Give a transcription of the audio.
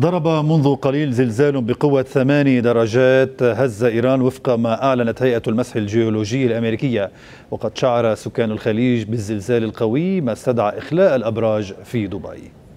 ضرب منذ قليل زلزال بقوة ثماني درجات هز إيران وفق ما أعلنت هيئة المسح الجيولوجي الأمريكية وقد شعر سكان الخليج بالزلزال القوي ما استدعى إخلاء الأبراج في دبي